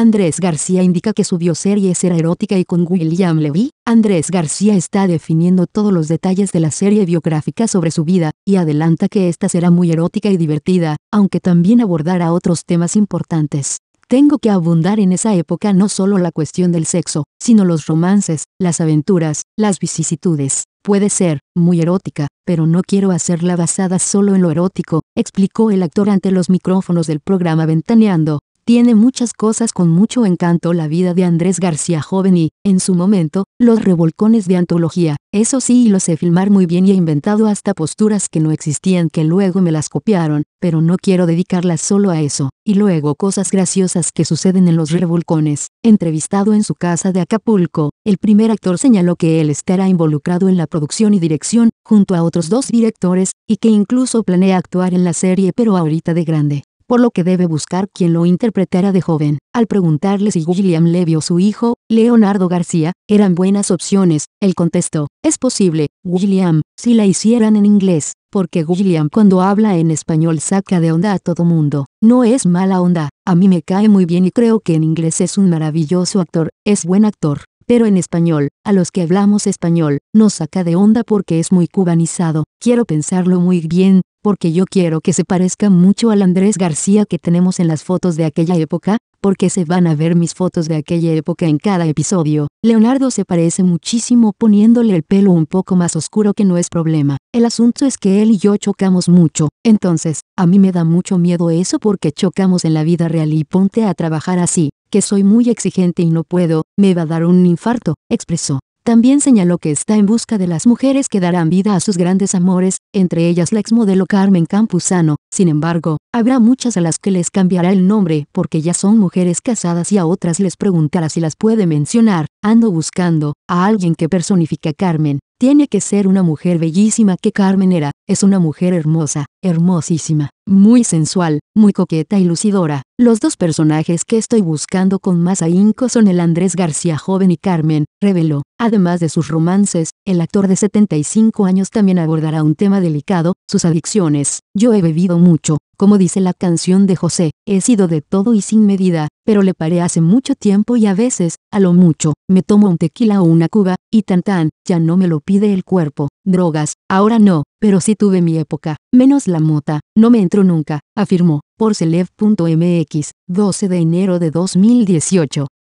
Andrés García indica que su bioserie será erótica y con William Levy, Andrés García está definiendo todos los detalles de la serie biográfica sobre su vida, y adelanta que esta será muy erótica y divertida, aunque también abordará otros temas importantes. Tengo que abundar en esa época no solo la cuestión del sexo, sino los romances, las aventuras, las vicisitudes. Puede ser, muy erótica, pero no quiero hacerla basada solo en lo erótico, explicó el actor ante los micrófonos del programa Ventaneando, tiene muchas cosas con mucho encanto la vida de Andrés García joven y, en su momento, los revolcones de antología, eso sí lo sé filmar muy bien y he inventado hasta posturas que no existían que luego me las copiaron, pero no quiero dedicarlas solo a eso, y luego cosas graciosas que suceden en los revolcones. Entrevistado en su casa de Acapulco, el primer actor señaló que él estará involucrado en la producción y dirección, junto a otros dos directores, y que incluso planea actuar en la serie pero ahorita de grande por lo que debe buscar quien lo interpretara de joven. Al preguntarle si William Levy o su hijo, Leonardo García, eran buenas opciones, él contestó, es posible, William, si la hicieran en inglés, porque William cuando habla en español saca de onda a todo mundo. No es mala onda, a mí me cae muy bien y creo que en inglés es un maravilloso actor, es buen actor pero en español, a los que hablamos español, nos saca de onda porque es muy cubanizado. Quiero pensarlo muy bien, porque yo quiero que se parezca mucho al Andrés García que tenemos en las fotos de aquella época, porque se van a ver mis fotos de aquella época en cada episodio. Leonardo se parece muchísimo poniéndole el pelo un poco más oscuro que no es problema. El asunto es que él y yo chocamos mucho, entonces, a mí me da mucho miedo eso porque chocamos en la vida real y ponte a trabajar así, que soy muy exigente y no puedo, me va a dar un infarto, expresó. También señaló que está en busca de las mujeres que darán vida a sus grandes amores, entre ellas la exmodelo Carmen Campuzano, sin embargo, habrá muchas a las que les cambiará el nombre porque ya son mujeres casadas y a otras les preguntará si las puede mencionar, Ando buscando a alguien que personifica a Carmen. Tiene que ser una mujer bellísima que Carmen era. Es una mujer hermosa, hermosísima, muy sensual, muy coqueta y lucidora. Los dos personajes que estoy buscando con más ahínco son el Andrés García joven y Carmen, reveló. Además de sus romances, el actor de 75 años también abordará un tema delicado, sus adicciones. Yo he bebido mucho, como dice la canción de José, he sido de todo y sin medida, pero le paré hace mucho tiempo y a veces, a lo mucho, me tomo un tequila o una cuba, y tan tan, ya no me lo pide el cuerpo, drogas, ahora no, pero sí tuve mi época, menos la mota, no me entro nunca, afirmó, por 12 de enero de 2018.